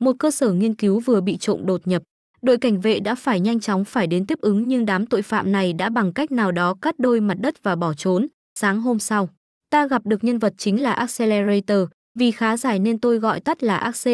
một cơ sở nghiên cứu vừa bị trộm đột nhập. Đội cảnh vệ đã phải nhanh chóng phải đến tiếp ứng nhưng đám tội phạm này đã bằng cách nào đó cắt đôi mặt đất và bỏ trốn. Sáng hôm sau, ta gặp được nhân vật chính là Accelerator, vì khá dài nên tôi gọi tắt là AC,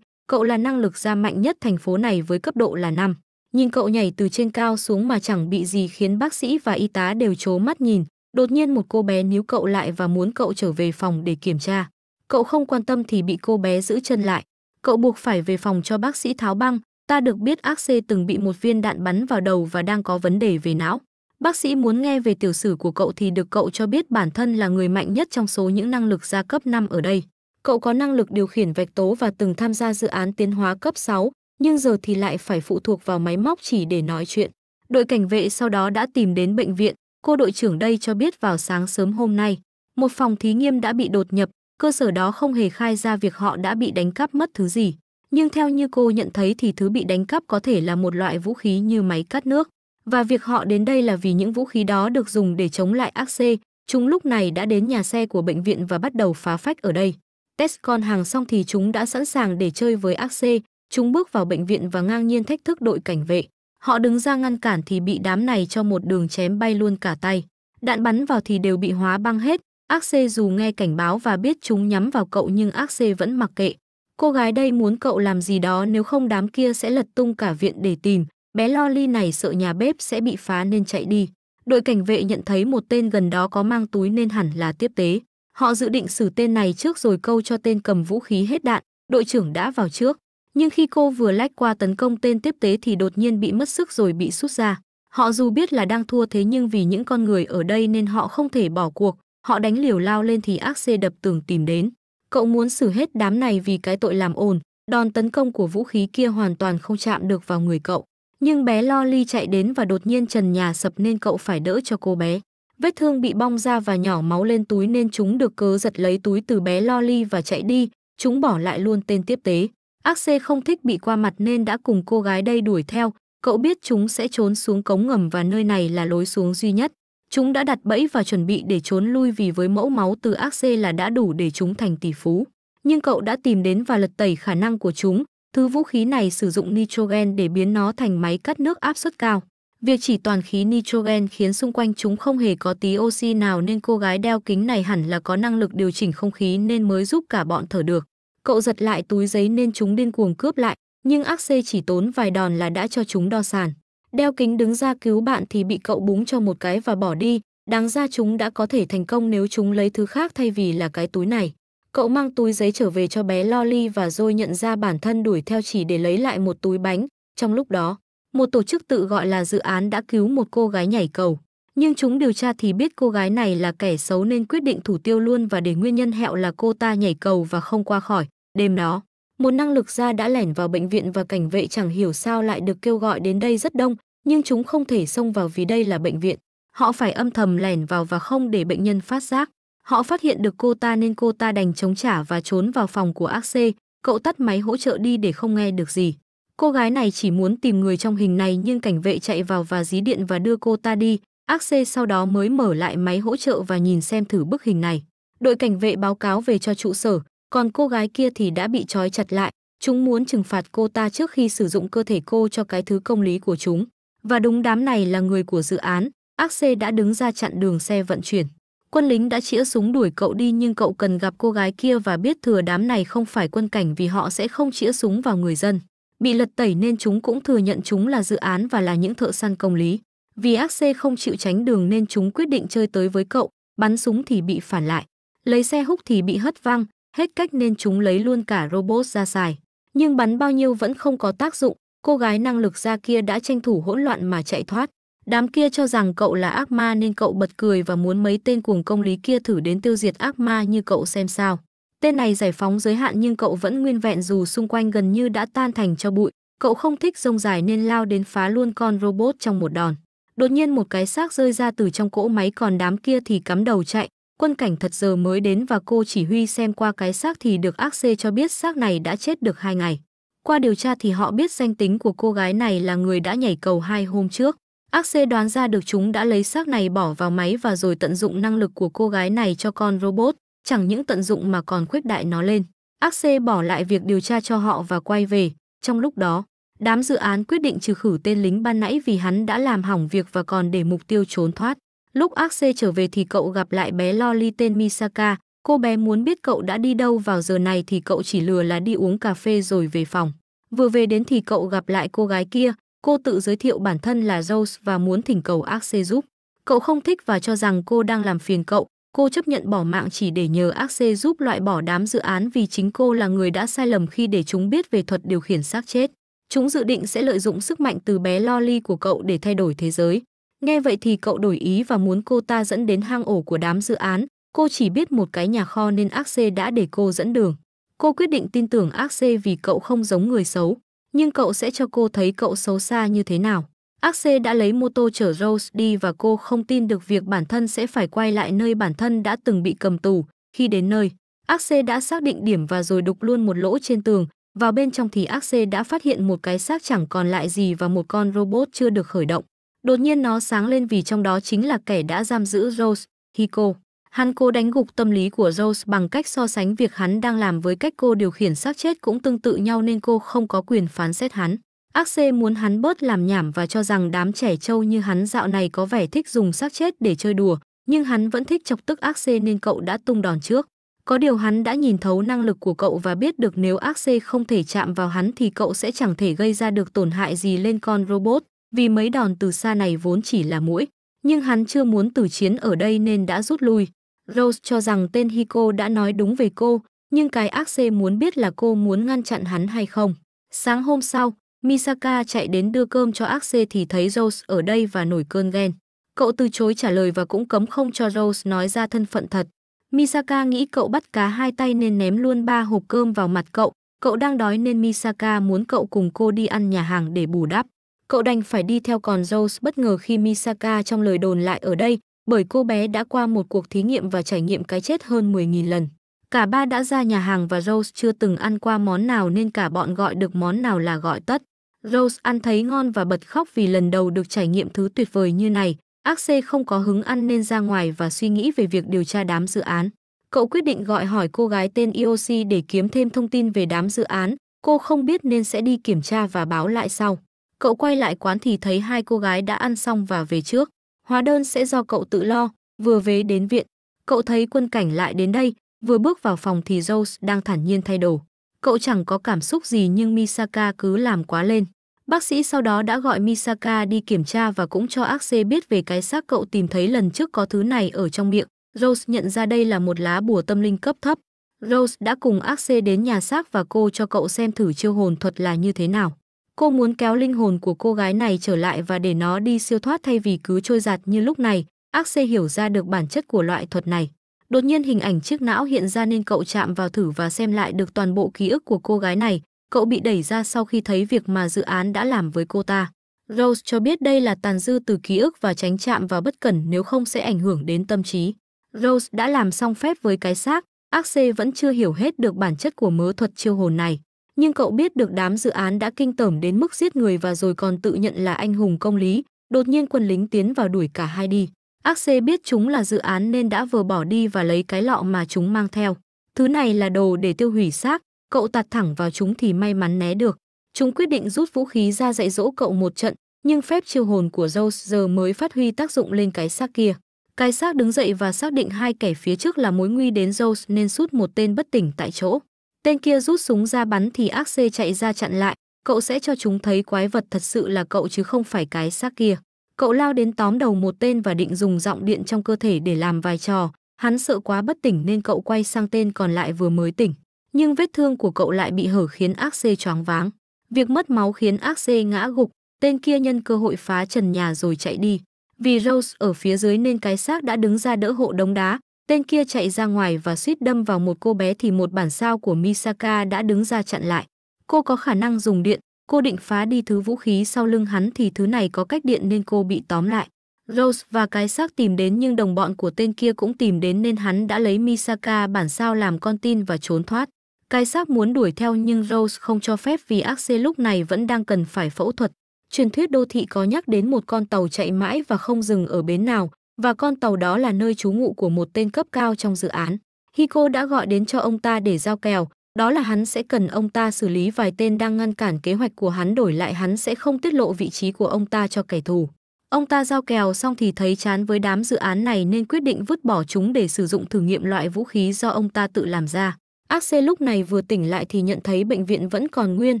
cậu là năng lực ra mạnh nhất thành phố này với cấp độ là 5. Nhìn cậu nhảy từ trên cao xuống mà chẳng bị gì khiến bác sĩ và y tá đều trố mắt nhìn, đột nhiên một cô bé níu cậu lại và muốn cậu trở về phòng để kiểm tra. Cậu không quan tâm thì bị cô bé giữ chân lại cậu buộc phải về phòng cho bác sĩ tháo băng. Ta được biết ác xê từng bị một viên đạn bắn vào đầu và đang có vấn đề về não. Bác sĩ muốn nghe về tiểu sử của cậu thì được cậu cho biết bản thân là người mạnh nhất trong số những năng lực gia cấp 5 ở đây. Cậu có năng lực điều khiển vạch tố và từng tham gia dự án tiến hóa cấp 6, nhưng giờ thì lại phải phụ thuộc vào máy móc chỉ để nói chuyện. Đội cảnh vệ sau đó đã tìm đến bệnh viện, cô đội trưởng đây cho biết vào sáng sớm hôm nay, một phòng thí nghiệm đã bị đột nhập, cơ sở đó không hề khai ra việc họ đã bị đánh cắp mất thứ gì. Nhưng theo như cô nhận thấy thì thứ bị đánh cắp có thể là một loại vũ khí như máy cắt nước. Và việc họ đến đây là vì những vũ khí đó được dùng để chống lại ác xê. Chúng lúc này đã đến nhà xe của bệnh viện và bắt đầu phá phách ở đây. Test con hàng xong thì chúng đã sẵn sàng để chơi với ác xê. Chúng bước vào bệnh viện và ngang nhiên thách thức đội cảnh vệ. Họ đứng ra ngăn cản thì bị đám này cho một đường chém bay luôn cả tay. Đạn bắn vào thì đều bị hóa băng hết, Axê dù nghe cảnh báo và biết chúng nhắm vào cậu nhưng Axê vẫn mặc kệ. Cô gái đây muốn cậu làm gì đó nếu không đám kia sẽ lật tung cả viện để tìm. Bé Loli này sợ nhà bếp sẽ bị phá nên chạy đi. Đội cảnh vệ nhận thấy một tên gần đó có mang túi nên hẳn là tiếp tế. Họ dự định xử tên này trước rồi câu cho tên cầm vũ khí hết đạn. Đội trưởng đã vào trước. Nhưng khi cô vừa lách qua tấn công tên tiếp tế thì đột nhiên bị mất sức rồi bị sút ra. Họ dù biết là đang thua thế nhưng vì những con người ở đây nên họ không thể bỏ cuộc. Họ đánh liều lao lên thì ác xê đập tường tìm đến. Cậu muốn xử hết đám này vì cái tội làm ồn, đòn tấn công của vũ khí kia hoàn toàn không chạm được vào người cậu. Nhưng bé lo chạy đến và đột nhiên trần nhà sập nên cậu phải đỡ cho cô bé. Vết thương bị bong ra và nhỏ máu lên túi nên chúng được cớ giật lấy túi từ bé lo và chạy đi, chúng bỏ lại luôn tên tiếp tế. Ác xê không thích bị qua mặt nên đã cùng cô gái đây đuổi theo, cậu biết chúng sẽ trốn xuống cống ngầm và nơi này là lối xuống duy nhất. Chúng đã đặt bẫy và chuẩn bị để trốn lui vì với mẫu máu từ AC là đã đủ để chúng thành tỷ phú. Nhưng cậu đã tìm đến và lật tẩy khả năng của chúng. Thứ vũ khí này sử dụng nitrogen để biến nó thành máy cắt nước áp suất cao. Việc chỉ toàn khí nitrogen khiến xung quanh chúng không hề có tí oxy nào nên cô gái đeo kính này hẳn là có năng lực điều chỉnh không khí nên mới giúp cả bọn thở được. Cậu giật lại túi giấy nên chúng điên cuồng cướp lại, nhưng AC chỉ tốn vài đòn là đã cho chúng đo sàn. Đeo kính đứng ra cứu bạn thì bị cậu búng cho một cái và bỏ đi, đáng ra chúng đã có thể thành công nếu chúng lấy thứ khác thay vì là cái túi này. Cậu mang túi giấy trở về cho bé Lolly và rồi nhận ra bản thân đuổi theo chỉ để lấy lại một túi bánh. Trong lúc đó, một tổ chức tự gọi là dự án đã cứu một cô gái nhảy cầu. Nhưng chúng điều tra thì biết cô gái này là kẻ xấu nên quyết định thủ tiêu luôn và để nguyên nhân hẹo là cô ta nhảy cầu và không qua khỏi. Đêm đó, một năng lực gia đã lẻn vào bệnh viện và cảnh vệ chẳng hiểu sao lại được kêu gọi đến đây rất đông, nhưng chúng không thể xông vào vì đây là bệnh viện. Họ phải âm thầm lẻn vào và không để bệnh nhân phát giác. Họ phát hiện được cô ta nên cô ta đành chống trả và trốn vào phòng của ác xê. Cậu tắt máy hỗ trợ đi để không nghe được gì. Cô gái này chỉ muốn tìm người trong hình này nhưng cảnh vệ chạy vào và dí điện và đưa cô ta đi. Ác xê sau đó mới mở lại máy hỗ trợ và nhìn xem thử bức hình này. Đội cảnh vệ báo cáo về cho trụ sở, còn cô gái kia thì đã bị trói chặt lại. Chúng muốn trừng phạt cô ta trước khi sử dụng cơ thể cô cho cái thứ công lý của chúng. Và đúng đám này là người của dự án, Axe đã đứng ra chặn đường xe vận chuyển. Quân lính đã chĩa súng đuổi cậu đi nhưng cậu cần gặp cô gái kia và biết thừa đám này không phải quân cảnh vì họ sẽ không chĩa súng vào người dân. Bị lật tẩy nên chúng cũng thừa nhận chúng là dự án và là những thợ săn công lý. Vì Axe không chịu tránh đường nên chúng quyết định chơi tới với cậu, bắn súng thì bị phản lại. Lấy xe hút thì bị hất văng, hết cách nên chúng lấy luôn cả robot ra xài. Nhưng bắn bao nhiêu vẫn không có tác dụng, cô gái năng lực ra kia đã tranh thủ hỗn loạn mà chạy thoát. Đám kia cho rằng cậu là ác ma nên cậu bật cười và muốn mấy tên cuồng công lý kia thử đến tiêu diệt ác ma như cậu xem sao. Tên này giải phóng giới hạn nhưng cậu vẫn nguyên vẹn dù xung quanh gần như đã tan thành cho bụi. Cậu không thích rông dài nên lao đến phá luôn con robot trong một đòn. Đột nhiên một cái xác rơi ra từ trong cỗ máy còn đám kia thì cắm đầu chạy, quân cảnh thật giờ mới đến và cô chỉ huy xem qua cái xác thì được ác xê cho biết xác này đã chết được hai ngày. Qua điều tra thì họ biết danh tính của cô gái này là người đã nhảy cầu hai hôm trước. Ác xê đoán ra được chúng đã lấy xác này bỏ vào máy và rồi tận dụng năng lực của cô gái này cho con robot, chẳng những tận dụng mà còn khuếch đại nó lên. Ác xê bỏ lại việc điều tra cho họ và quay về. Trong lúc đó, đám dự án quyết định trừ khử tên lính ban nãy vì hắn đã làm hỏng việc và còn để mục tiêu trốn thoát. Lúc Axe trở về thì cậu gặp lại bé Loli tên Misaka, cô bé muốn biết cậu đã đi đâu vào giờ này thì cậu chỉ lừa là đi uống cà phê rồi về phòng. Vừa về đến thì cậu gặp lại cô gái kia, cô tự giới thiệu bản thân là Rose và muốn thỉnh cầu Axe giúp. Cậu không thích và cho rằng cô đang làm phiền cậu, cô chấp nhận bỏ mạng chỉ để nhờ Axe giúp loại bỏ đám dự án vì chính cô là người đã sai lầm khi để chúng biết về thuật điều khiển xác chết. Chúng dự định sẽ lợi dụng sức mạnh từ bé Loli của cậu để thay đổi thế giới. Nghe vậy thì cậu đổi ý và muốn cô ta dẫn đến hang ổ của đám dự án. Cô chỉ biết một cái nhà kho nên ác đã để cô dẫn đường. Cô quyết định tin tưởng ác vì cậu không giống người xấu, nhưng cậu sẽ cho cô thấy cậu xấu xa như thế nào. Ác đã lấy mô tô chở Rose đi và cô không tin được việc bản thân sẽ phải quay lại nơi bản thân đã từng bị cầm tù. Khi đến nơi, ác đã xác định điểm và rồi đục luôn một lỗ trên tường. Vào bên trong thì ác đã phát hiện một cái xác chẳng còn lại gì và một con robot chưa được khởi động. Đột nhiên nó sáng lên vì trong đó chính là kẻ đã giam giữ Rose, Hiko. Hắn cố đánh gục tâm lý của Rose bằng cách so sánh việc hắn đang làm với cách cô điều khiển xác chết cũng tương tự nhau nên cô không có quyền phán xét hắn. Axe muốn hắn bớt làm nhảm và cho rằng đám trẻ trâu như hắn dạo này có vẻ thích dùng xác chết để chơi đùa, nhưng hắn vẫn thích chọc tức Axe nên cậu đã tung đòn trước. Có điều hắn đã nhìn thấu năng lực của cậu và biết được nếu Axe không thể chạm vào hắn thì cậu sẽ chẳng thể gây ra được tổn hại gì lên con robot vì mấy đòn từ xa này vốn chỉ là mũi, nhưng hắn chưa muốn tử chiến ở đây nên đã rút lui. Rose cho rằng tên Hiko đã nói đúng về cô, nhưng cái ác xê muốn biết là cô muốn ngăn chặn hắn hay không. Sáng hôm sau, Misaka chạy đến đưa cơm cho ác xê thì thấy Rose ở đây và nổi cơn ghen. Cậu từ chối trả lời và cũng cấm không cho Rose nói ra thân phận thật. Misaka nghĩ cậu bắt cá hai tay nên ném luôn ba hộp cơm vào mặt cậu. Cậu đang đói nên Misaka muốn cậu cùng cô đi ăn nhà hàng để bù đắp cậu đành phải đi theo còn Rose bất ngờ khi Misaka trong lời đồn lại ở đây, bởi cô bé đã qua một cuộc thí nghiệm và trải nghiệm cái chết hơn 10.000 lần. Cả ba đã ra nhà hàng và Rose chưa từng ăn qua món nào nên cả bọn gọi được món nào là gọi tất. Rose ăn thấy ngon và bật khóc vì lần đầu được trải nghiệm thứ tuyệt vời như này. Axe không có hứng ăn nên ra ngoài và suy nghĩ về việc điều tra đám dự án. Cậu quyết định gọi hỏi cô gái tên Iosi để kiếm thêm thông tin về đám dự án. Cô không biết nên sẽ đi kiểm tra và báo lại sau. Cậu quay lại quán thì thấy hai cô gái đã ăn xong và về trước. Hóa đơn sẽ do cậu tự lo, vừa về đến viện. Cậu thấy quân cảnh lại đến đây, vừa bước vào phòng thì Rose đang thản nhiên thay đồ. Cậu chẳng có cảm xúc gì nhưng Misaka cứ làm quá lên. Bác sĩ sau đó đã gọi Misaka đi kiểm tra và cũng cho Axe biết về cái xác cậu tìm thấy lần trước có thứ này ở trong miệng. Rose nhận ra đây là một lá bùa tâm linh cấp thấp. Rose đã cùng Axe đến nhà xác và cô cho cậu xem thử chiêu hồn thuật là như thế nào. Cô muốn kéo linh hồn của cô gái này trở lại và để nó đi siêu thoát thay vì cứ trôi giạt như lúc này. Ác xê hiểu ra được bản chất của loại thuật này. Đột nhiên hình ảnh chiếc não hiện ra nên cậu chạm vào thử và xem lại được toàn bộ ký ức của cô gái này. Cậu bị đẩy ra sau khi thấy việc mà dự án đã làm với cô ta. Rose cho biết đây là tàn dư từ ký ức và tránh chạm vào bất cẩn nếu không sẽ ảnh hưởng đến tâm trí. Rose đã làm xong phép với cái xác, Axe vẫn chưa hiểu hết được bản chất của mớ thuật chiêu hồn này nhưng cậu biết được đám dự án đã kinh tởm đến mức giết người và rồi còn tự nhận là anh hùng công lý, đột nhiên quân lính tiến vào đuổi cả hai đi. Axe biết chúng là dự án nên đã vừa bỏ đi và lấy cái lọ mà chúng mang theo. Thứ này là đồ để tiêu hủy xác, cậu tạt thẳng vào chúng thì may mắn né được. Chúng quyết định rút vũ khí ra dạy dỗ cậu một trận, nhưng phép chiêu hồn của Zeus giờ mới phát huy tác dụng lên cái xác kia. Cái xác đứng dậy và xác định hai kẻ phía trước là mối nguy đến Zeus nên sút một tên bất tỉnh tại chỗ. Tên kia rút súng ra bắn thì ác xê chạy ra chặn lại, cậu sẽ cho chúng thấy quái vật thật sự là cậu chứ không phải cái xác kia. Cậu lao đến tóm đầu một tên và định dùng giọng điện trong cơ thể để làm vài trò. Hắn sợ quá bất tỉnh nên cậu quay sang tên còn lại vừa mới tỉnh. Nhưng vết thương của cậu lại bị hở khiến ác xê choáng váng. Việc mất máu khiến ác xê ngã gục, tên kia nhân cơ hội phá trần nhà rồi chạy đi. Vì Rose ở phía dưới nên cái xác đã đứng ra đỡ hộ đống đá, Tên kia chạy ra ngoài và suýt đâm vào một cô bé thì một bản sao của Misaka đã đứng ra chặn lại. Cô có khả năng dùng điện, cô định phá đi thứ vũ khí sau lưng hắn thì thứ này có cách điện nên cô bị tóm lại. Rose và cái xác tìm đến nhưng đồng bọn của tên kia cũng tìm đến nên hắn đã lấy Misaka bản sao làm con tin và trốn thoát. Cái xác muốn đuổi theo nhưng Rose không cho phép vì Axe lúc này vẫn đang cần phải phẫu thuật. Truyền thuyết đô thị có nhắc đến một con tàu chạy mãi và không dừng ở bến nào, và con tàu đó là nơi trú ngụ của một tên cấp cao trong dự án. Hiko đã gọi đến cho ông ta để giao kèo, đó là hắn sẽ cần ông ta xử lý vài tên đang ngăn cản kế hoạch của hắn đổi lại hắn sẽ không tiết lộ vị trí của ông ta cho kẻ thù. Ông ta giao kèo xong thì thấy chán với đám dự án này nên quyết định vứt bỏ chúng để sử dụng thử nghiệm loại vũ khí do ông ta tự làm ra. Axel lúc này vừa tỉnh lại thì nhận thấy bệnh viện vẫn còn nguyên,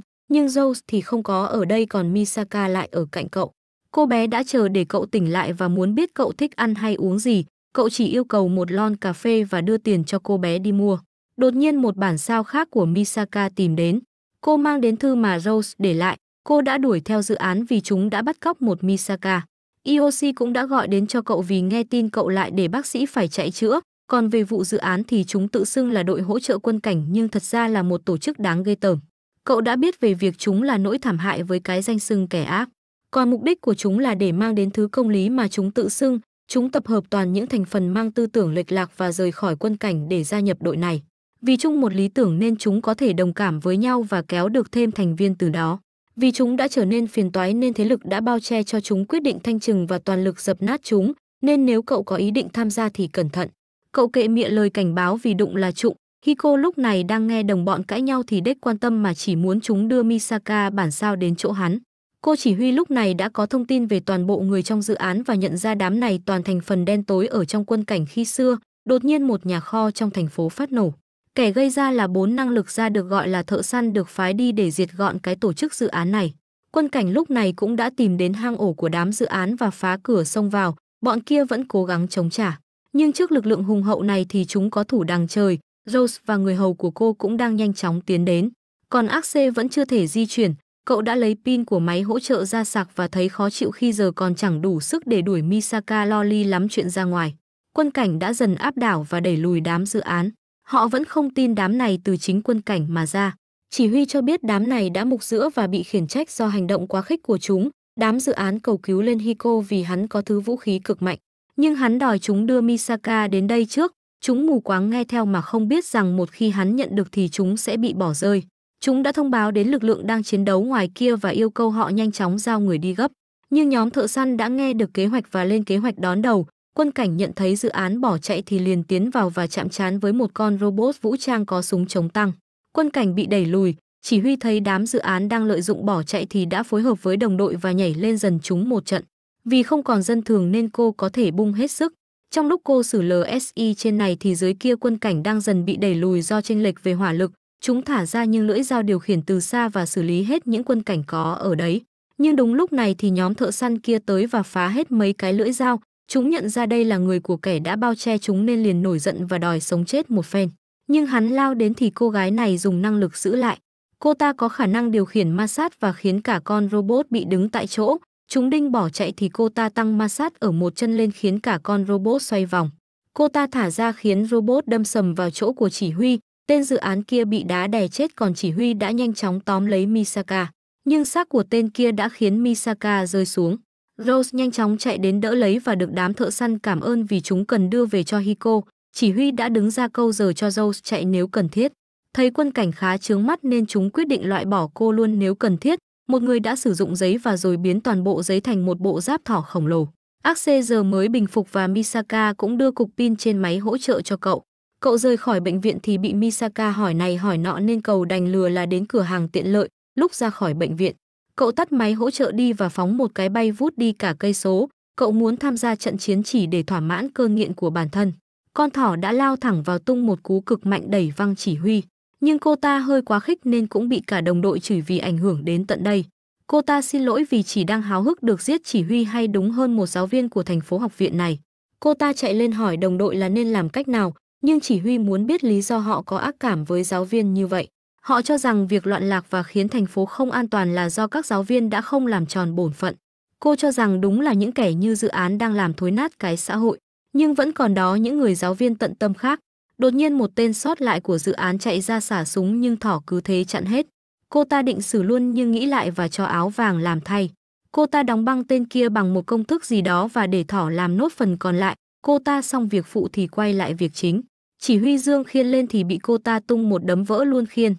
nhưng Rose thì không có ở đây còn Misaka lại ở cạnh cậu. Cô bé đã chờ để cậu tỉnh lại và muốn biết cậu thích ăn hay uống gì. Cậu chỉ yêu cầu một lon cà phê và đưa tiền cho cô bé đi mua. Đột nhiên một bản sao khác của Misaka tìm đến. Cô mang đến thư mà Rose để lại. Cô đã đuổi theo dự án vì chúng đã bắt cóc một Misaka. Ioshi cũng đã gọi đến cho cậu vì nghe tin cậu lại để bác sĩ phải chạy chữa. Còn về vụ dự án thì chúng tự xưng là đội hỗ trợ quân cảnh nhưng thật ra là một tổ chức đáng ghê tởm. Cậu đã biết về việc chúng là nỗi thảm hại với cái danh xưng kẻ ác còn mục đích của chúng là để mang đến thứ công lý mà chúng tự xưng, chúng tập hợp toàn những thành phần mang tư tưởng lệch lạc và rời khỏi quân cảnh để gia nhập đội này. Vì chung một lý tưởng nên chúng có thể đồng cảm với nhau và kéo được thêm thành viên từ đó. Vì chúng đã trở nên phiền toái nên thế lực đã bao che cho chúng quyết định thanh trừng và toàn lực dập nát chúng, nên nếu cậu có ý định tham gia thì cẩn thận. Cậu kệ miệng lời cảnh báo vì đụng là trụng, Hiko lúc này đang nghe đồng bọn cãi nhau thì đếch quan tâm mà chỉ muốn chúng đưa Misaka bản sao đến chỗ hắn. Cô chỉ huy lúc này đã có thông tin về toàn bộ người trong dự án và nhận ra đám này toàn thành phần đen tối ở trong quân cảnh khi xưa, đột nhiên một nhà kho trong thành phố phát nổ. Kẻ gây ra là bốn năng lực ra được gọi là thợ săn được phái đi để diệt gọn cái tổ chức dự án này. Quân cảnh lúc này cũng đã tìm đến hang ổ của đám dự án và phá cửa xông vào, bọn kia vẫn cố gắng chống trả. Nhưng trước lực lượng hùng hậu này thì chúng có thủ đằng trời, Rose và người hầu của cô cũng đang nhanh chóng tiến đến. Còn Axe vẫn chưa thể di chuyển, cậu đã lấy pin của máy hỗ trợ ra sạc và thấy khó chịu khi giờ còn chẳng đủ sức để đuổi Misaka Loli lắm chuyện ra ngoài. Quân cảnh đã dần áp đảo và đẩy lùi đám dự án. Họ vẫn không tin đám này từ chính quân cảnh mà ra. Chỉ huy cho biết đám này đã mục giữa và bị khiển trách do hành động quá khích của chúng. Đám dự án cầu cứu lên Hiko vì hắn có thứ vũ khí cực mạnh. Nhưng hắn đòi chúng đưa Misaka đến đây trước. Chúng mù quáng nghe theo mà không biết rằng một khi hắn nhận được thì chúng sẽ bị bỏ rơi. Chúng đã thông báo đến lực lượng đang chiến đấu ngoài kia và yêu cầu họ nhanh chóng giao người đi gấp. Nhưng nhóm thợ săn đã nghe được kế hoạch và lên kế hoạch đón đầu. Quân cảnh nhận thấy dự án bỏ chạy thì liền tiến vào và chạm trán với một con robot vũ trang có súng chống tăng. Quân cảnh bị đẩy lùi, chỉ huy thấy đám dự án đang lợi dụng bỏ chạy thì đã phối hợp với đồng đội và nhảy lên dần chúng một trận. Vì không còn dân thường nên cô có thể bung hết sức. Trong lúc cô xử LSI trên này thì dưới kia quân cảnh đang dần bị đẩy lùi do chênh lệch về hỏa lực, Chúng thả ra những lưỡi dao điều khiển từ xa và xử lý hết những quân cảnh có ở đấy. Nhưng đúng lúc này thì nhóm thợ săn kia tới và phá hết mấy cái lưỡi dao. Chúng nhận ra đây là người của kẻ đã bao che chúng nên liền nổi giận và đòi sống chết một phen. Nhưng hắn lao đến thì cô gái này dùng năng lực giữ lại. Cô ta có khả năng điều khiển ma sát và khiến cả con robot bị đứng tại chỗ. Chúng đinh bỏ chạy thì cô ta tăng ma sát ở một chân lên khiến cả con robot xoay vòng. Cô ta thả ra khiến robot đâm sầm vào chỗ của chỉ huy, Tên dự án kia bị đá đè chết còn chỉ huy đã nhanh chóng tóm lấy Misaka. Nhưng xác của tên kia đã khiến Misaka rơi xuống. Rose nhanh chóng chạy đến đỡ lấy và được đám thợ săn cảm ơn vì chúng cần đưa về cho Hiko. Chỉ huy đã đứng ra câu giờ cho Rose chạy nếu cần thiết. Thấy quân cảnh khá chướng mắt nên chúng quyết định loại bỏ cô luôn nếu cần thiết. Một người đã sử dụng giấy và rồi biến toàn bộ giấy thành một bộ giáp thỏ khổng lồ. Axe giờ mới bình phục và Misaka cũng đưa cục pin trên máy hỗ trợ cho cậu. Cậu rời khỏi bệnh viện thì bị Misaka hỏi này hỏi nọ nên cầu đành lừa là đến cửa hàng tiện lợi, lúc ra khỏi bệnh viện. Cậu tắt máy hỗ trợ đi và phóng một cái bay vút đi cả cây số, cậu muốn tham gia trận chiến chỉ để thỏa mãn cơn nghiện của bản thân. Con thỏ đã lao thẳng vào tung một cú cực mạnh đẩy văng chỉ huy, nhưng cô ta hơi quá khích nên cũng bị cả đồng đội chửi vì ảnh hưởng đến tận đây. Cô ta xin lỗi vì chỉ đang háo hức được giết chỉ huy hay đúng hơn một giáo viên của thành phố học viện này. Cô ta chạy lên hỏi đồng đội là nên làm cách nào, nhưng chỉ huy muốn biết lý do họ có ác cảm với giáo viên như vậy. Họ cho rằng việc loạn lạc và khiến thành phố không an toàn là do các giáo viên đã không làm tròn bổn phận. Cô cho rằng đúng là những kẻ như dự án đang làm thối nát cái xã hội, nhưng vẫn còn đó những người giáo viên tận tâm khác. Đột nhiên một tên sót lại của dự án chạy ra xả súng nhưng thỏ cứ thế chặn hết. Cô ta định xử luôn nhưng nghĩ lại và cho áo vàng làm thay. Cô ta đóng băng tên kia bằng một công thức gì đó và để thỏ làm nốt phần còn lại. Cô ta xong việc phụ thì quay lại việc chính. Chỉ huy Dương khiên lên thì bị cô ta tung một đấm vỡ luôn khiên.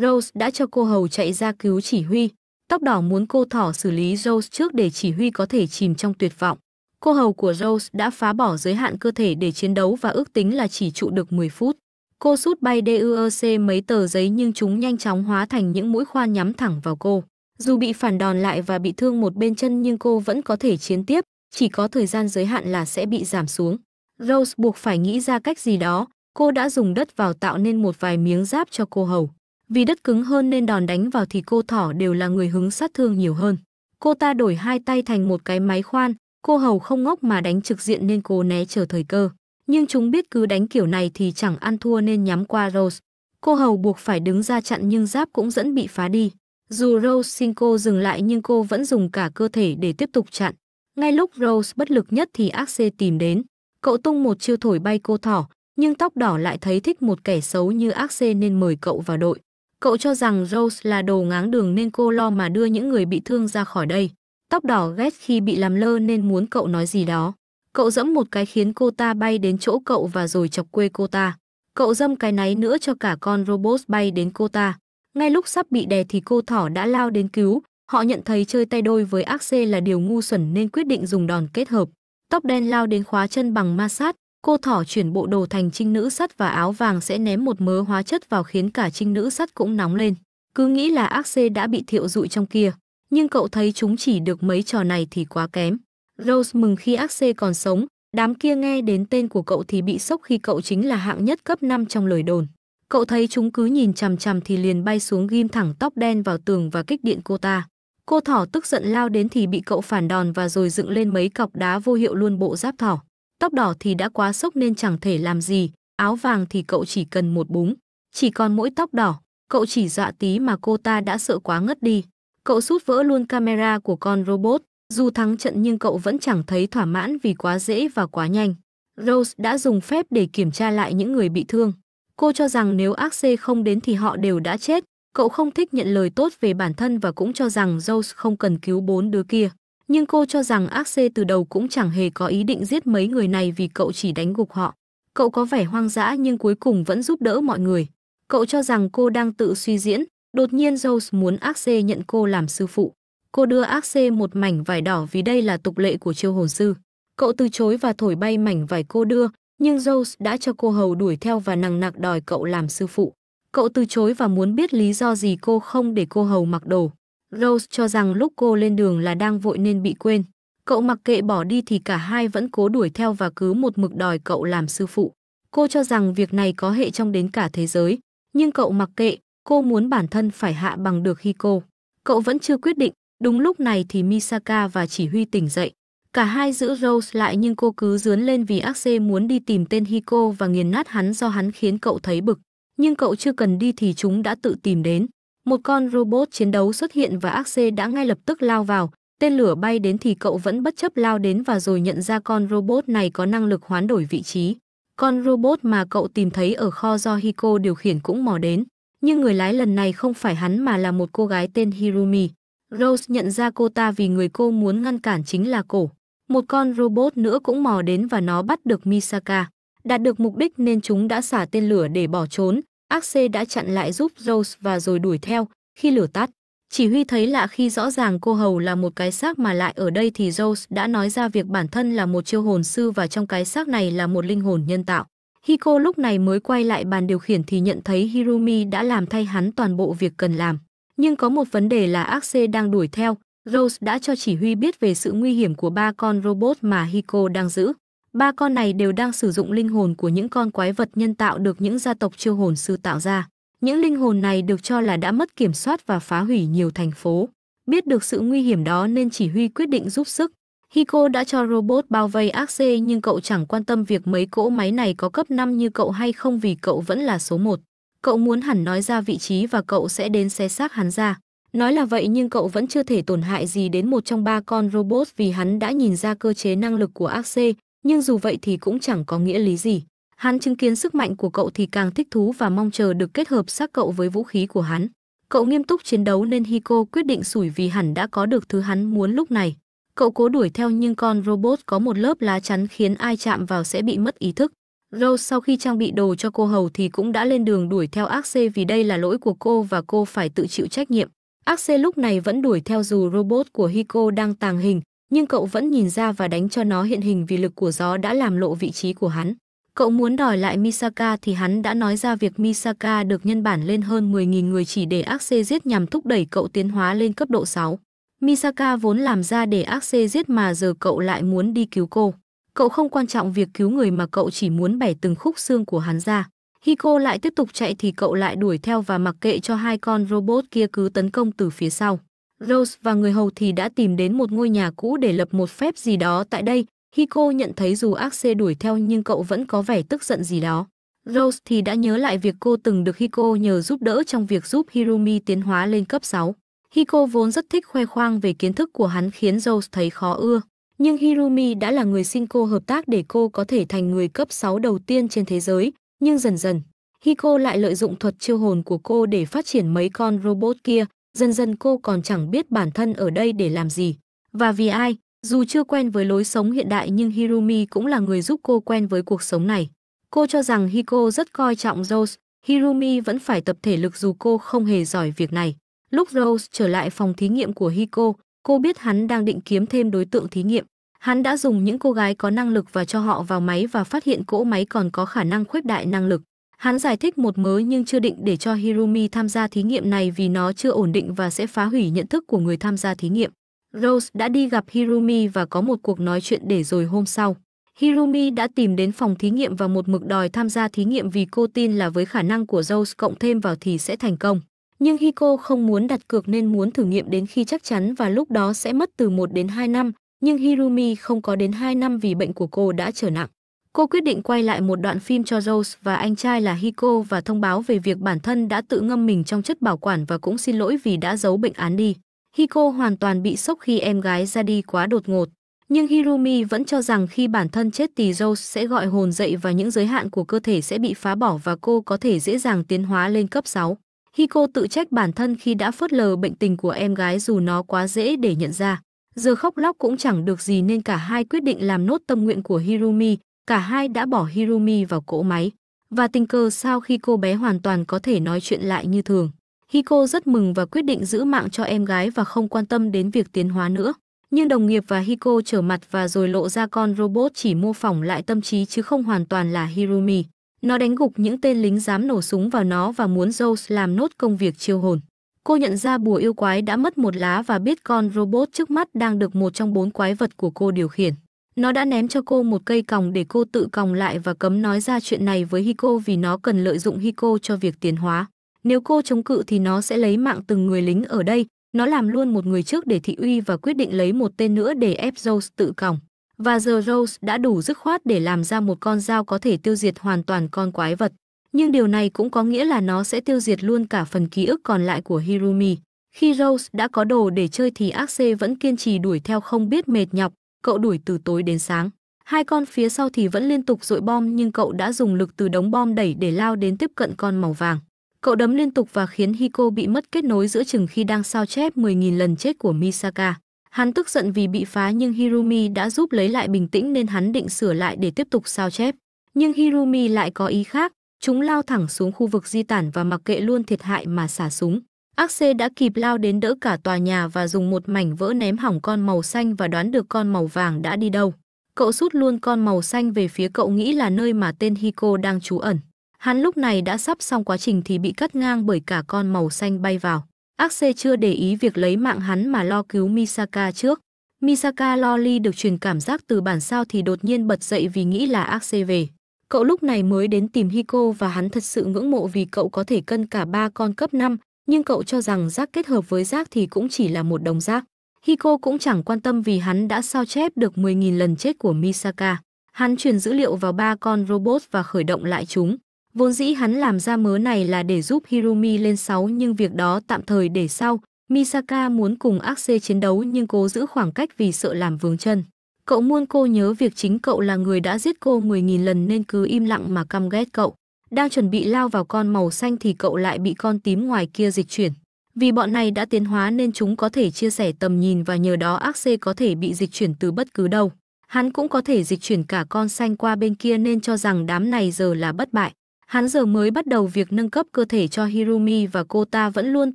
Rose đã cho cô hầu chạy ra cứu chỉ huy. Tóc đỏ muốn cô thỏ xử lý Rose trước để chỉ huy có thể chìm trong tuyệt vọng. Cô hầu của Rose đã phá bỏ giới hạn cơ thể để chiến đấu và ước tính là chỉ trụ được 10 phút. Cô rút bay DUEC mấy tờ giấy nhưng chúng nhanh chóng hóa thành những mũi khoan nhắm thẳng vào cô. Dù bị phản đòn lại và bị thương một bên chân nhưng cô vẫn có thể chiến tiếp chỉ có thời gian giới hạn là sẽ bị giảm xuống. Rose buộc phải nghĩ ra cách gì đó, cô đã dùng đất vào tạo nên một vài miếng giáp cho cô hầu. Vì đất cứng hơn nên đòn đánh vào thì cô thỏ đều là người hứng sát thương nhiều hơn. Cô ta đổi hai tay thành một cái máy khoan, cô hầu không ngốc mà đánh trực diện nên cô né chờ thời cơ. Nhưng chúng biết cứ đánh kiểu này thì chẳng ăn thua nên nhắm qua Rose. Cô hầu buộc phải đứng ra chặn nhưng giáp cũng dẫn bị phá đi. Dù Rose xin cô dừng lại nhưng cô vẫn dùng cả cơ thể để tiếp tục chặn. Ngay lúc Rose bất lực nhất thì Axe tìm đến. Cậu tung một chiêu thổi bay cô thỏ, nhưng tóc đỏ lại thấy thích một kẻ xấu như Axe nên mời cậu vào đội. Cậu cho rằng Rose là đồ ngáng đường nên cô lo mà đưa những người bị thương ra khỏi đây. Tóc đỏ ghét khi bị làm lơ nên muốn cậu nói gì đó. Cậu dẫm một cái khiến cô ta bay đến chỗ cậu và rồi chọc quê cô ta. Cậu dâm cái náy nữa cho cả con robot bay đến cô ta. Ngay lúc sắp bị đè thì cô thỏ đã lao đến cứu, Họ nhận thấy chơi tay đôi với ác là điều ngu xuẩn nên quyết định dùng đòn kết hợp. Tóc đen lao đến khóa chân bằng ma sát, cô thỏ chuyển bộ đồ thành trinh nữ sắt và áo vàng sẽ ném một mớ hóa chất vào khiến cả trinh nữ sắt cũng nóng lên. Cứ nghĩ là ác đã bị thiệu dụi trong kia, nhưng cậu thấy chúng chỉ được mấy trò này thì quá kém. Rose mừng khi ác còn sống, đám kia nghe đến tên của cậu thì bị sốc khi cậu chính là hạng nhất cấp 5 trong lời đồn. Cậu thấy chúng cứ nhìn chằm chằm thì liền bay xuống ghim thẳng tóc đen vào tường và kích điện cô ta. Cô thỏ tức giận lao đến thì bị cậu phản đòn và rồi dựng lên mấy cọc đá vô hiệu luôn bộ giáp thỏ. Tóc đỏ thì đã quá sốc nên chẳng thể làm gì, áo vàng thì cậu chỉ cần một búng. Chỉ còn mỗi tóc đỏ, cậu chỉ dọa tí mà cô ta đã sợ quá ngất đi. Cậu sút vỡ luôn camera của con robot. Dù thắng trận nhưng cậu vẫn chẳng thấy thỏa mãn vì quá dễ và quá nhanh. Rose đã dùng phép để kiểm tra lại những người bị thương. Cô cho rằng nếu AC không đến thì họ đều đã chết, Cậu không thích nhận lời tốt về bản thân và cũng cho rằng Rose không cần cứu bốn đứa kia. Nhưng cô cho rằng Axe từ đầu cũng chẳng hề có ý định giết mấy người này vì cậu chỉ đánh gục họ. Cậu có vẻ hoang dã nhưng cuối cùng vẫn giúp đỡ mọi người. Cậu cho rằng cô đang tự suy diễn, đột nhiên Rose muốn Axe nhận cô làm sư phụ. Cô đưa Axe một mảnh vải đỏ vì đây là tục lệ của chiêu hồn sư. Cậu từ chối và thổi bay mảnh vải cô đưa, nhưng Rose đã cho cô hầu đuổi theo và nằng nặc đòi cậu làm sư phụ. Cậu từ chối và muốn biết lý do gì cô không để cô hầu mặc đồ. Rose cho rằng lúc cô lên đường là đang vội nên bị quên. Cậu mặc kệ bỏ đi thì cả hai vẫn cố đuổi theo và cứ một mực đòi cậu làm sư phụ. Cô cho rằng việc này có hệ trong đến cả thế giới. Nhưng cậu mặc kệ, cô muốn bản thân phải hạ bằng được Hiko. Cậu vẫn chưa quyết định, đúng lúc này thì Misaka và chỉ huy tỉnh dậy. Cả hai giữ Rose lại nhưng cô cứ dướn lên vì Axe muốn đi tìm tên Hiko và nghiền nát hắn do hắn khiến cậu thấy bực nhưng cậu chưa cần đi thì chúng đã tự tìm đến. Một con robot chiến đấu xuất hiện và Axe đã ngay lập tức lao vào, tên lửa bay đến thì cậu vẫn bất chấp lao đến và rồi nhận ra con robot này có năng lực hoán đổi vị trí. Con robot mà cậu tìm thấy ở kho do Hiko điều khiển cũng mò đến, nhưng người lái lần này không phải hắn mà là một cô gái tên Hirumi. Rose nhận ra cô ta vì người cô muốn ngăn cản chính là cổ. Một con robot nữa cũng mò đến và nó bắt được Misaka. Đạt được mục đích nên chúng đã xả tên lửa để bỏ trốn, Axe đã chặn lại giúp Rose và rồi đuổi theo, khi lửa tắt. Chỉ huy thấy lạ khi rõ ràng cô hầu là một cái xác mà lại ở đây thì Rose đã nói ra việc bản thân là một chiêu hồn sư và trong cái xác này là một linh hồn nhân tạo. Hiko lúc này mới quay lại bàn điều khiển thì nhận thấy Hirumi đã làm thay hắn toàn bộ việc cần làm. Nhưng có một vấn đề là Axe đang đuổi theo, Rose đã cho chỉ huy biết về sự nguy hiểm của ba con robot mà Hiko đang giữ. Ba con này đều đang sử dụng linh hồn của những con quái vật nhân tạo được những gia tộc chiêu hồn sư tạo ra. Những linh hồn này được cho là đã mất kiểm soát và phá hủy nhiều thành phố. Biết được sự nguy hiểm đó nên chỉ huy quyết định giúp sức. Hiko đã cho robot bao vây Axe nhưng cậu chẳng quan tâm việc mấy cỗ máy này có cấp 5 như cậu hay không vì cậu vẫn là số 1. Cậu muốn hẳn nói ra vị trí và cậu sẽ đến xé xác hắn ra. Nói là vậy nhưng cậu vẫn chưa thể tổn hại gì đến một trong ba con robot vì hắn đã nhìn ra cơ chế năng lực của Axe, nhưng dù vậy thì cũng chẳng có nghĩa lý gì. Hắn chứng kiến sức mạnh của cậu thì càng thích thú và mong chờ được kết hợp xác cậu với vũ khí của hắn. Cậu nghiêm túc chiến đấu nên Hiko quyết định sủi vì hẳn đã có được thứ hắn muốn lúc này. Cậu cố đuổi theo nhưng con robot có một lớp lá chắn khiến ai chạm vào sẽ bị mất ý thức. Rose sau khi trang bị đồ cho cô hầu thì cũng đã lên đường đuổi theo Axe vì đây là lỗi của cô và cô phải tự chịu trách nhiệm. Axe lúc này vẫn đuổi theo dù robot của Hiko đang tàng hình, nhưng cậu vẫn nhìn ra và đánh cho nó hiện hình vì lực của gió đã làm lộ vị trí của hắn. Cậu muốn đòi lại Misaka thì hắn đã nói ra việc Misaka được nhân bản lên hơn 10.000 người chỉ để Axe giết nhằm thúc đẩy cậu tiến hóa lên cấp độ 6. Misaka vốn làm ra để Axe giết mà giờ cậu lại muốn đi cứu cô. Cậu không quan trọng việc cứu người mà cậu chỉ muốn bẻ từng khúc xương của hắn ra. Hiko lại tiếp tục chạy thì cậu lại đuổi theo và mặc kệ cho hai con robot kia cứ tấn công từ phía sau. Rose và người hầu thì đã tìm đến một ngôi nhà cũ để lập một phép gì đó tại đây. cô nhận thấy dù Axe đuổi theo nhưng cậu vẫn có vẻ tức giận gì đó. Rose thì đã nhớ lại việc cô từng được Hiko nhờ giúp đỡ trong việc giúp Hirumi tiến hóa lên cấp 6. Hiko vốn rất thích khoe khoang về kiến thức của hắn khiến Rose thấy khó ưa. Nhưng Hirumi đã là người xin cô hợp tác để cô có thể thành người cấp 6 đầu tiên trên thế giới. Nhưng dần dần, Hiko lại lợi dụng thuật chiêu hồn của cô để phát triển mấy con robot kia, dần dần cô còn chẳng biết bản thân ở đây để làm gì và vì ai. Dù chưa quen với lối sống hiện đại nhưng Hirumi cũng là người giúp cô quen với cuộc sống này. Cô cho rằng Hiko rất coi trọng Rose, Hirumi vẫn phải tập thể lực dù cô không hề giỏi việc này. Lúc Rose trở lại phòng thí nghiệm của Hiko, cô biết hắn đang định kiếm thêm đối tượng thí nghiệm. Hắn đã dùng những cô gái có năng lực và cho họ vào máy và phát hiện cỗ máy còn có khả năng khuếch đại năng lực. Hắn giải thích một mớ nhưng chưa định để cho Hirumi tham gia thí nghiệm này vì nó chưa ổn định và sẽ phá hủy nhận thức của người tham gia thí nghiệm. Rose đã đi gặp Hirumi và có một cuộc nói chuyện để rồi hôm sau. Hirumi đã tìm đến phòng thí nghiệm và một mực đòi tham gia thí nghiệm vì cô tin là với khả năng của Rose cộng thêm vào thì sẽ thành công. Nhưng Hiko không muốn đặt cược nên muốn thử nghiệm đến khi chắc chắn và lúc đó sẽ mất từ 1 đến 2 năm, nhưng Hirumi không có đến 2 năm vì bệnh của cô đã trở nặng cô quyết định quay lại một đoạn phim cho Rose và anh trai là Hiko và thông báo về việc bản thân đã tự ngâm mình trong chất bảo quản và cũng xin lỗi vì đã giấu bệnh án đi. Hiko hoàn toàn bị sốc khi em gái ra đi quá đột ngột. Nhưng Hirumi vẫn cho rằng khi bản thân chết thì Rose sẽ gọi hồn dậy và những giới hạn của cơ thể sẽ bị phá bỏ và cô có thể dễ dàng tiến hóa lên cấp 6. Hiko tự trách bản thân khi đã phớt lờ bệnh tình của em gái dù nó quá dễ để nhận ra. Giờ khóc lóc cũng chẳng được gì nên cả hai quyết định làm nốt tâm nguyện của Hirumi, cả hai đã bỏ Hirumi vào cỗ máy. Và tình cờ sau khi cô bé hoàn toàn có thể nói chuyện lại như thường. Hiko rất mừng và quyết định giữ mạng cho em gái và không quan tâm đến việc tiến hóa nữa. Nhưng đồng nghiệp và Hiko trở mặt và rồi lộ ra con robot chỉ mô phỏng lại tâm trí chứ không hoàn toàn là Hirumi. Nó đánh gục những tên lính dám nổ súng vào nó và muốn Rose làm nốt công việc chiêu hồn. Cô nhận ra bùa yêu quái đã mất một lá và biết con robot trước mắt đang được một trong bốn quái vật của cô điều khiển. Nó đã ném cho cô một cây còng để cô tự còng lại và cấm nói ra chuyện này với Hiko vì nó cần lợi dụng Hiko cho việc tiến hóa. Nếu cô chống cự thì nó sẽ lấy mạng từng người lính ở đây. Nó làm luôn một người trước để thị uy và quyết định lấy một tên nữa để ép Rose tự còng. Và giờ Rose đã đủ dứt khoát để làm ra một con dao có thể tiêu diệt hoàn toàn con quái vật. Nhưng điều này cũng có nghĩa là nó sẽ tiêu diệt luôn cả phần ký ức còn lại của Hirumi. Khi Rose đã có đồ để chơi thì Axe vẫn kiên trì đuổi theo không biết mệt nhọc, cậu đuổi từ tối đến sáng. Hai con phía sau thì vẫn liên tục dội bom nhưng cậu đã dùng lực từ đống bom đẩy để lao đến tiếp cận con màu vàng. Cậu đấm liên tục và khiến Hiko bị mất kết nối giữa chừng khi đang sao chép 10.000 lần chết của Misaka. Hắn tức giận vì bị phá nhưng Hirumi đã giúp lấy lại bình tĩnh nên hắn định sửa lại để tiếp tục sao chép. Nhưng Hirumi lại có ý khác, chúng lao thẳng xuống khu vực di tản và mặc kệ luôn thiệt hại mà xả súng. Axê đã kịp lao đến đỡ cả tòa nhà và dùng một mảnh vỡ ném hỏng con màu xanh và đoán được con màu vàng đã đi đâu. Cậu rút luôn con màu xanh về phía cậu nghĩ là nơi mà tên Hiko đang trú ẩn. Hắn lúc này đã sắp xong quá trình thì bị cắt ngang bởi cả con màu xanh bay vào. Axê chưa để ý việc lấy mạng hắn mà lo cứu Misaka trước. Misaka Loli được truyền cảm giác từ bản sao thì đột nhiên bật dậy vì nghĩ là Axê về. Cậu lúc này mới đến tìm Hiko và hắn thật sự ngưỡng mộ vì cậu có thể cân cả ba con cấp 5, nhưng cậu cho rằng rác kết hợp với rác thì cũng chỉ là một đồng rác. Hiko cũng chẳng quan tâm vì hắn đã sao chép được 10.000 lần chết của Misaka. Hắn truyền dữ liệu vào ba con robot và khởi động lại chúng. Vốn dĩ hắn làm ra mớ này là để giúp Hirumi lên 6 nhưng việc đó tạm thời để sau. Misaka muốn cùng Axe chiến đấu nhưng cố giữ khoảng cách vì sợ làm vướng chân. Cậu muốn cô nhớ việc chính cậu là người đã giết cô 10.000 lần nên cứ im lặng mà căm ghét cậu. Đang chuẩn bị lao vào con màu xanh thì cậu lại bị con tím ngoài kia dịch chuyển. Vì bọn này đã tiến hóa nên chúng có thể chia sẻ tầm nhìn và nhờ đó ác xê có thể bị dịch chuyển từ bất cứ đâu. Hắn cũng có thể dịch chuyển cả con xanh qua bên kia nên cho rằng đám này giờ là bất bại. Hắn giờ mới bắt đầu việc nâng cấp cơ thể cho Hirumi và cô ta vẫn luôn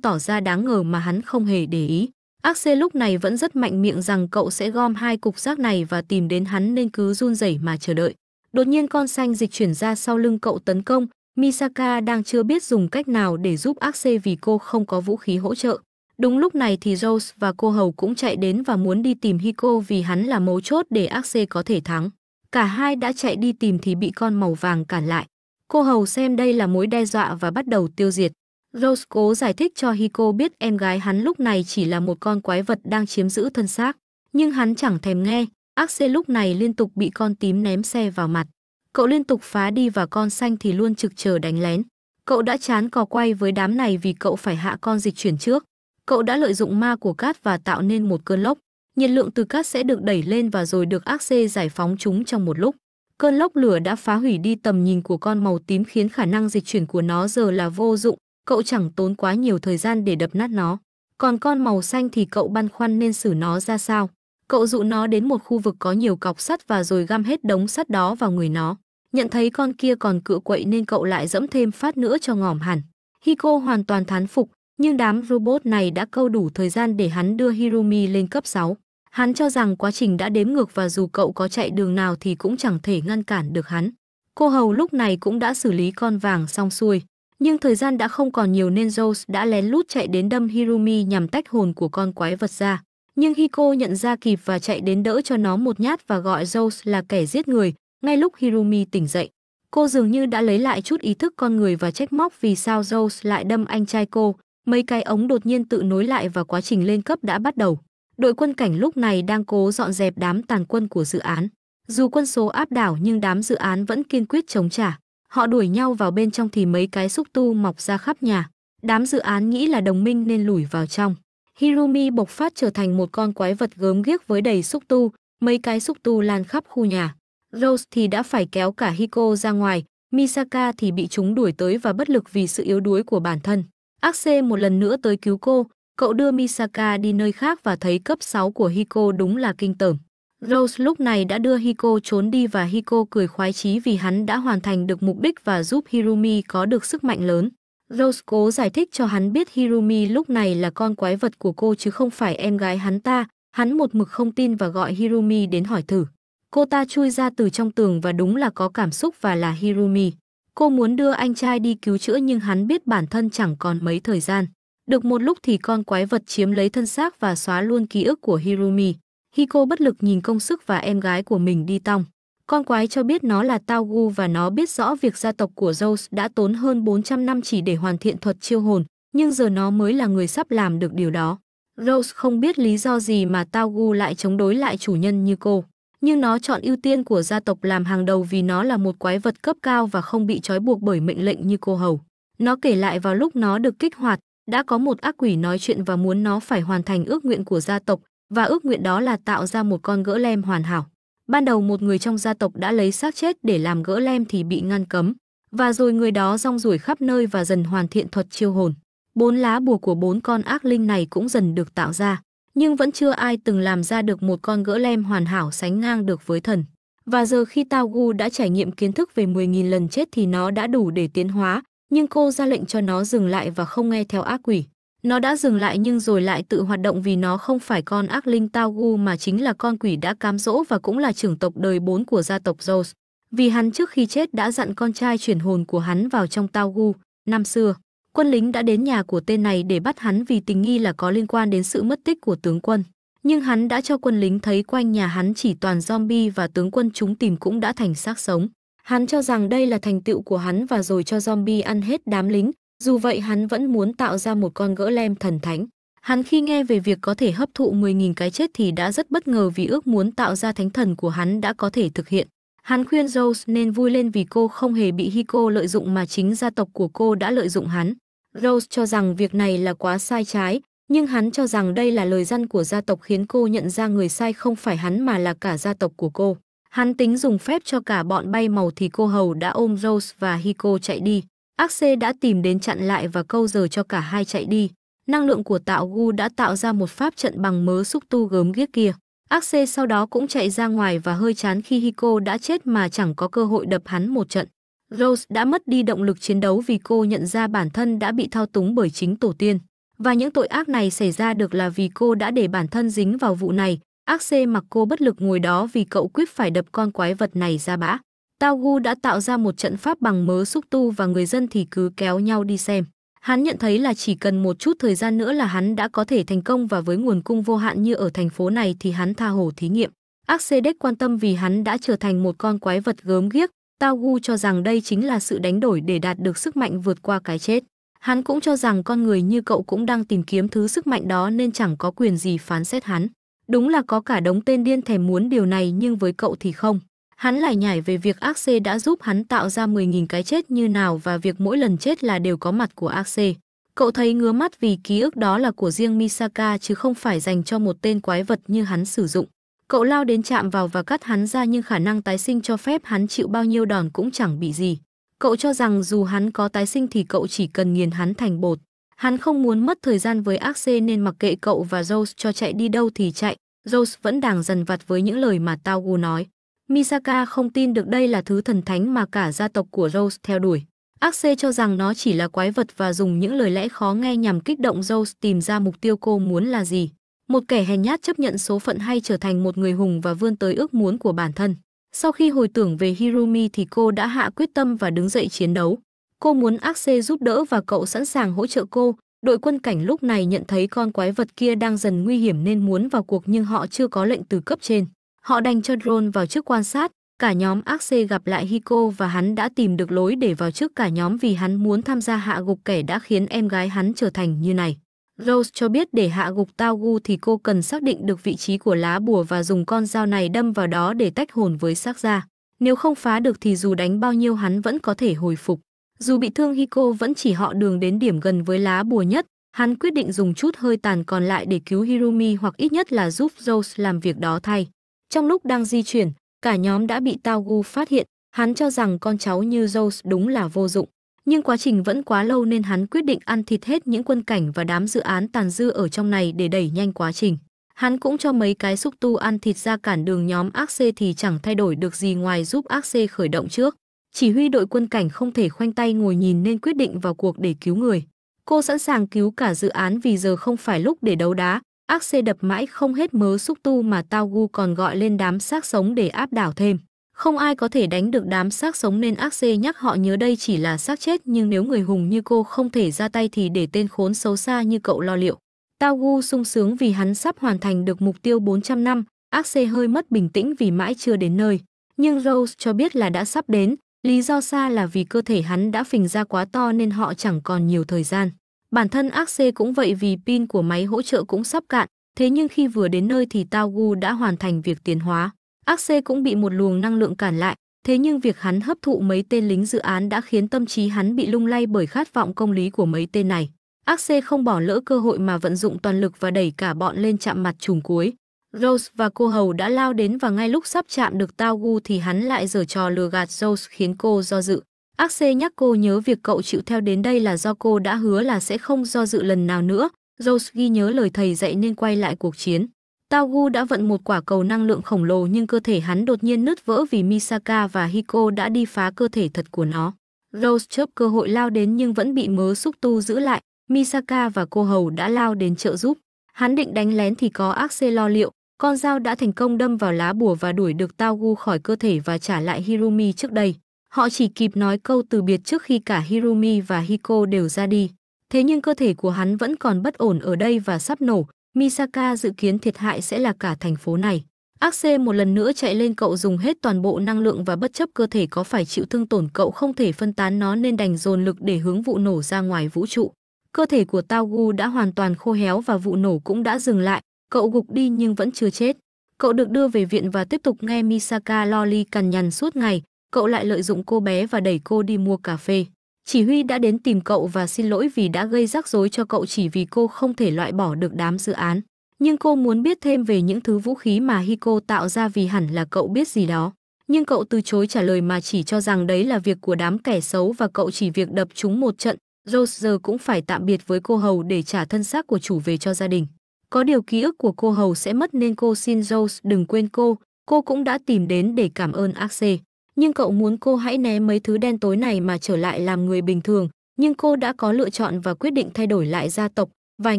tỏ ra đáng ngờ mà hắn không hề để ý. Ác xê lúc này vẫn rất mạnh miệng rằng cậu sẽ gom hai cục rác này và tìm đến hắn nên cứ run rẩy mà chờ đợi. Đột nhiên con xanh dịch chuyển ra sau lưng cậu tấn công, Misaka đang chưa biết dùng cách nào để giúp Axe vì cô không có vũ khí hỗ trợ. Đúng lúc này thì Rose và cô Hầu cũng chạy đến và muốn đi tìm Hiko vì hắn là mấu chốt để Axe có thể thắng. Cả hai đã chạy đi tìm thì bị con màu vàng cản lại. Cô Hầu xem đây là mối đe dọa và bắt đầu tiêu diệt. Rose cố giải thích cho Hiko biết em gái hắn lúc này chỉ là một con quái vật đang chiếm giữ thân xác, nhưng hắn chẳng thèm nghe, Axel lúc này liên tục bị con tím ném xe vào mặt. Cậu liên tục phá đi và con xanh thì luôn trực chờ đánh lén. Cậu đã chán cò quay với đám này vì cậu phải hạ con dịch chuyển trước. Cậu đã lợi dụng ma của cát và tạo nên một cơn lốc. Nhiệt lượng từ cát sẽ được đẩy lên và rồi được Axel giải phóng chúng trong một lúc. Cơn lốc lửa đã phá hủy đi tầm nhìn của con màu tím khiến khả năng dịch chuyển của nó giờ là vô dụng. Cậu chẳng tốn quá nhiều thời gian để đập nát nó. Còn con màu xanh thì cậu băn khoăn nên xử nó ra sao cậu dụ nó đến một khu vực có nhiều cọc sắt và rồi găm hết đống sắt đó vào người nó. Nhận thấy con kia còn cựa quậy nên cậu lại dẫm thêm phát nữa cho ngỏm hẳn. Hiko hoàn toàn thán phục, nhưng đám robot này đã câu đủ thời gian để hắn đưa Hirumi lên cấp 6. Hắn cho rằng quá trình đã đếm ngược và dù cậu có chạy đường nào thì cũng chẳng thể ngăn cản được hắn. Cô hầu lúc này cũng đã xử lý con vàng xong xuôi, nhưng thời gian đã không còn nhiều nên Zeus đã lén lút chạy đến đâm Hirumi nhằm tách hồn của con quái vật ra. Nhưng khi cô nhận ra kịp và chạy đến đỡ cho nó một nhát và gọi Zeus là kẻ giết người, ngay lúc Hirumi tỉnh dậy. Cô dường như đã lấy lại chút ý thức con người và trách móc vì sao Zeus lại đâm anh trai cô. Mấy cái ống đột nhiên tự nối lại và quá trình lên cấp đã bắt đầu. Đội quân cảnh lúc này đang cố dọn dẹp đám tàn quân của dự án. Dù quân số áp đảo nhưng đám dự án vẫn kiên quyết chống trả. Họ đuổi nhau vào bên trong thì mấy cái xúc tu mọc ra khắp nhà. Đám dự án nghĩ là đồng minh nên lủi vào trong. Hirumi bộc phát trở thành một con quái vật gớm ghiếc với đầy xúc tu, mấy cái xúc tu lan khắp khu nhà. Rose thì đã phải kéo cả Hiko ra ngoài, Misaka thì bị chúng đuổi tới và bất lực vì sự yếu đuối của bản thân. Axe một lần nữa tới cứu cô, cậu đưa Misaka đi nơi khác và thấy cấp 6 của Hiko đúng là kinh tởm. Rose lúc này đã đưa Hiko trốn đi và Hiko cười khoái chí vì hắn đã hoàn thành được mục đích và giúp Hirumi có được sức mạnh lớn. Rose cố giải thích cho hắn biết Hirumi lúc này là con quái vật của cô chứ không phải em gái hắn ta. Hắn một mực không tin và gọi Hirumi đến hỏi thử. Cô ta chui ra từ trong tường và đúng là có cảm xúc và là Hirumi. Cô muốn đưa anh trai đi cứu chữa nhưng hắn biết bản thân chẳng còn mấy thời gian. Được một lúc thì con quái vật chiếm lấy thân xác và xóa luôn ký ức của Hirumi. Hiko bất lực nhìn công sức và em gái của mình đi tong. Con quái cho biết nó là Tao Gu và nó biết rõ việc gia tộc của Zeus đã tốn hơn 400 năm chỉ để hoàn thiện thuật chiêu hồn, nhưng giờ nó mới là người sắp làm được điều đó. Rose không biết lý do gì mà Tao Gu lại chống đối lại chủ nhân như cô. Nhưng nó chọn ưu tiên của gia tộc làm hàng đầu vì nó là một quái vật cấp cao và không bị trói buộc bởi mệnh lệnh như cô hầu. Nó kể lại vào lúc nó được kích hoạt, đã có một ác quỷ nói chuyện và muốn nó phải hoàn thành ước nguyện của gia tộc, và ước nguyện đó là tạo ra một con gỡ lem hoàn hảo. Ban đầu một người trong gia tộc đã lấy xác chết để làm gỡ lem thì bị ngăn cấm, và rồi người đó rong ruổi khắp nơi và dần hoàn thiện thuật chiêu hồn. Bốn lá bùa của bốn con ác linh này cũng dần được tạo ra, nhưng vẫn chưa ai từng làm ra được một con gỡ lem hoàn hảo sánh ngang được với thần. Và giờ khi Tao Gu đã trải nghiệm kiến thức về 10.000 lần chết thì nó đã đủ để tiến hóa, nhưng cô ra lệnh cho nó dừng lại và không nghe theo ác quỷ. Nó đã dừng lại nhưng rồi lại tự hoạt động vì nó không phải con ác linh Tao Gu mà chính là con quỷ đã cám dỗ và cũng là trưởng tộc đời 4 của gia tộc Zeus. Vì hắn trước khi chết đã dặn con trai chuyển hồn của hắn vào trong Tao Gu. Năm xưa, quân lính đã đến nhà của tên này để bắt hắn vì tình nghi là có liên quan đến sự mất tích của tướng quân. Nhưng hắn đã cho quân lính thấy quanh nhà hắn chỉ toàn zombie và tướng quân chúng tìm cũng đã thành xác sống. Hắn cho rằng đây là thành tựu của hắn và rồi cho zombie ăn hết đám lính, dù vậy hắn vẫn muốn tạo ra một con gỡ lem thần thánh. Hắn khi nghe về việc có thể hấp thụ 10.000 cái chết thì đã rất bất ngờ vì ước muốn tạo ra thánh thần của hắn đã có thể thực hiện. Hắn khuyên Rose nên vui lên vì cô không hề bị Hiko lợi dụng mà chính gia tộc của cô đã lợi dụng hắn. Rose cho rằng việc này là quá sai trái, nhưng hắn cho rằng đây là lời răn của gia tộc khiến cô nhận ra người sai không phải hắn mà là cả gia tộc của cô. Hắn tính dùng phép cho cả bọn bay màu thì cô hầu đã ôm Rose và Hiko chạy đi. Axe đã tìm đến chặn lại và câu giờ cho cả hai chạy đi. Năng lượng của tạo gu đã tạo ra một pháp trận bằng mớ xúc tu gớm ghiếc kia. Axe sau đó cũng chạy ra ngoài và hơi chán khi Hiko đã chết mà chẳng có cơ hội đập hắn một trận. Rose đã mất đi động lực chiến đấu vì cô nhận ra bản thân đã bị thao túng bởi chính tổ tiên. Và những tội ác này xảy ra được là vì cô đã để bản thân dính vào vụ này. Axe mặc cô bất lực ngồi đó vì cậu quyết phải đập con quái vật này ra bã. Tao Gu đã tạo ra một trận pháp bằng mớ xúc tu và người dân thì cứ kéo nhau đi xem. Hắn nhận thấy là chỉ cần một chút thời gian nữa là hắn đã có thể thành công và với nguồn cung vô hạn như ở thành phố này thì hắn tha hồ thí nghiệm. Axedec quan tâm vì hắn đã trở thành một con quái vật gớm ghiếc, Tao Gu cho rằng đây chính là sự đánh đổi để đạt được sức mạnh vượt qua cái chết. Hắn cũng cho rằng con người như cậu cũng đang tìm kiếm thứ sức mạnh đó nên chẳng có quyền gì phán xét hắn. Đúng là có cả đống tên điên thèm muốn điều này nhưng với cậu thì không. Hắn lại nhảy về việc Axê đã giúp hắn tạo ra 10.000 cái chết như nào và việc mỗi lần chết là đều có mặt của Axê. Cậu thấy ngứa mắt vì ký ức đó là của riêng Misaka chứ không phải dành cho một tên quái vật như hắn sử dụng. Cậu lao đến chạm vào và cắt hắn ra nhưng khả năng tái sinh cho phép hắn chịu bao nhiêu đòn cũng chẳng bị gì. Cậu cho rằng dù hắn có tái sinh thì cậu chỉ cần nghiền hắn thành bột. Hắn không muốn mất thời gian với Axe nên mặc kệ cậu và Rose cho chạy đi đâu thì chạy. Rose vẫn đang dần vặt với những lời mà Tao Gu nói. Misaka không tin được đây là thứ thần thánh mà cả gia tộc của Rose theo đuổi. Axe cho rằng nó chỉ là quái vật và dùng những lời lẽ khó nghe nhằm kích động Rose tìm ra mục tiêu cô muốn là gì. Một kẻ hèn nhát chấp nhận số phận hay trở thành một người hùng và vươn tới ước muốn của bản thân. Sau khi hồi tưởng về Hirumi thì cô đã hạ quyết tâm và đứng dậy chiến đấu. Cô muốn Axe giúp đỡ và cậu sẵn sàng hỗ trợ cô. Đội quân cảnh lúc này nhận thấy con quái vật kia đang dần nguy hiểm nên muốn vào cuộc nhưng họ chưa có lệnh từ cấp trên. Họ đành cho drone vào trước quan sát, cả nhóm Axe gặp lại Hiko và hắn đã tìm được lối để vào trước cả nhóm vì hắn muốn tham gia hạ gục kẻ đã khiến em gái hắn trở thành như này. Rose cho biết để hạ gục Tao Gu thì cô cần xác định được vị trí của lá bùa và dùng con dao này đâm vào đó để tách hồn với xác ra. Nếu không phá được thì dù đánh bao nhiêu hắn vẫn có thể hồi phục. Dù bị thương Hiko vẫn chỉ họ đường đến điểm gần với lá bùa nhất, hắn quyết định dùng chút hơi tàn còn lại để cứu Hirumi hoặc ít nhất là giúp Rose làm việc đó thay. Trong lúc đang di chuyển, cả nhóm đã bị Tao Gu phát hiện, hắn cho rằng con cháu như Zeus đúng là vô dụng. Nhưng quá trình vẫn quá lâu nên hắn quyết định ăn thịt hết những quân cảnh và đám dự án tàn dư ở trong này để đẩy nhanh quá trình. Hắn cũng cho mấy cái xúc tu ăn thịt ra cản đường nhóm Axe thì chẳng thay đổi được gì ngoài giúp Axe khởi động trước. Chỉ huy đội quân cảnh không thể khoanh tay ngồi nhìn nên quyết định vào cuộc để cứu người. Cô sẵn sàng cứu cả dự án vì giờ không phải lúc để đấu đá, ác xê đập mãi không hết mớ xúc tu mà tao gu còn gọi lên đám xác sống để áp đảo thêm. Không ai có thể đánh được đám xác sống nên ác xê nhắc họ nhớ đây chỉ là xác chết nhưng nếu người hùng như cô không thể ra tay thì để tên khốn xấu xa như cậu lo liệu. Tao gu sung sướng vì hắn sắp hoàn thành được mục tiêu 400 năm, ác xê hơi mất bình tĩnh vì mãi chưa đến nơi. Nhưng Rose cho biết là đã sắp đến, lý do xa là vì cơ thể hắn đã phình ra quá to nên họ chẳng còn nhiều thời gian. Bản thân AC cũng vậy vì pin của máy hỗ trợ cũng sắp cạn, thế nhưng khi vừa đến nơi thì Tao Gu đã hoàn thành việc tiến hóa. AC cũng bị một luồng năng lượng cản lại, thế nhưng việc hắn hấp thụ mấy tên lính dự án đã khiến tâm trí hắn bị lung lay bởi khát vọng công lý của mấy tên này. AC không bỏ lỡ cơ hội mà vận dụng toàn lực và đẩy cả bọn lên chạm mặt trùng cuối. Rose và cô hầu đã lao đến và ngay lúc sắp chạm được Tao Gu thì hắn lại giở trò lừa gạt Rose khiến cô do dự. Axe nhắc cô nhớ việc cậu chịu theo đến đây là do cô đã hứa là sẽ không do dự lần nào nữa. Rose ghi nhớ lời thầy dạy nên quay lại cuộc chiến. Tao Gu đã vận một quả cầu năng lượng khổng lồ nhưng cơ thể hắn đột nhiên nứt vỡ vì Misaka và Hiko đã đi phá cơ thể thật của nó. Rose chớp cơ hội lao đến nhưng vẫn bị mớ xúc tu giữ lại. Misaka và cô hầu đã lao đến trợ giúp. Hắn định đánh lén thì có Axe lo liệu. Con dao đã thành công đâm vào lá bùa và đuổi được Tao Gu khỏi cơ thể và trả lại Hirumi trước đây. Họ chỉ kịp nói câu từ biệt trước khi cả Hiromi và Hiko đều ra đi. Thế nhưng cơ thể của hắn vẫn còn bất ổn ở đây và sắp nổ. Misaka dự kiến thiệt hại sẽ là cả thành phố này. Axe một lần nữa chạy lên cậu dùng hết toàn bộ năng lượng và bất chấp cơ thể có phải chịu thương tổn cậu không thể phân tán nó nên đành dồn lực để hướng vụ nổ ra ngoài vũ trụ. Cơ thể của Tao đã hoàn toàn khô héo và vụ nổ cũng đã dừng lại, cậu gục đi nhưng vẫn chưa chết. Cậu được đưa về viện và tiếp tục nghe Misaka lo li cằn nhằn suốt ngày, cậu lại lợi dụng cô bé và đẩy cô đi mua cà phê. Chỉ huy đã đến tìm cậu và xin lỗi vì đã gây rắc rối cho cậu chỉ vì cô không thể loại bỏ được đám dự án. Nhưng cô muốn biết thêm về những thứ vũ khí mà Hiko tạo ra vì hẳn là cậu biết gì đó. Nhưng cậu từ chối trả lời mà chỉ cho rằng đấy là việc của đám kẻ xấu và cậu chỉ việc đập chúng một trận. Rose giờ cũng phải tạm biệt với cô hầu để trả thân xác của chủ về cho gia đình. Có điều ký ức của cô hầu sẽ mất nên cô xin Rose đừng quên cô. Cô cũng đã tìm đến để cảm ơn Axe nhưng cậu muốn cô hãy né mấy thứ đen tối này mà trở lại làm người bình thường, nhưng cô đã có lựa chọn và quyết định thay đổi lại gia tộc. Vài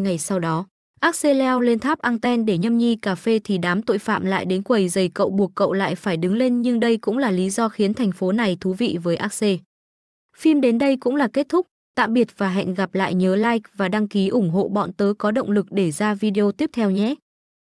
ngày sau đó, Axel leo lên tháp Anten để nhâm nhi cà phê thì đám tội phạm lại đến quầy giày cậu buộc cậu lại phải đứng lên nhưng đây cũng là lý do khiến thành phố này thú vị với Axel. Phim đến đây cũng là kết thúc, tạm biệt và hẹn gặp lại nhớ like và đăng ký ủng hộ bọn tớ có động lực để ra video tiếp theo nhé.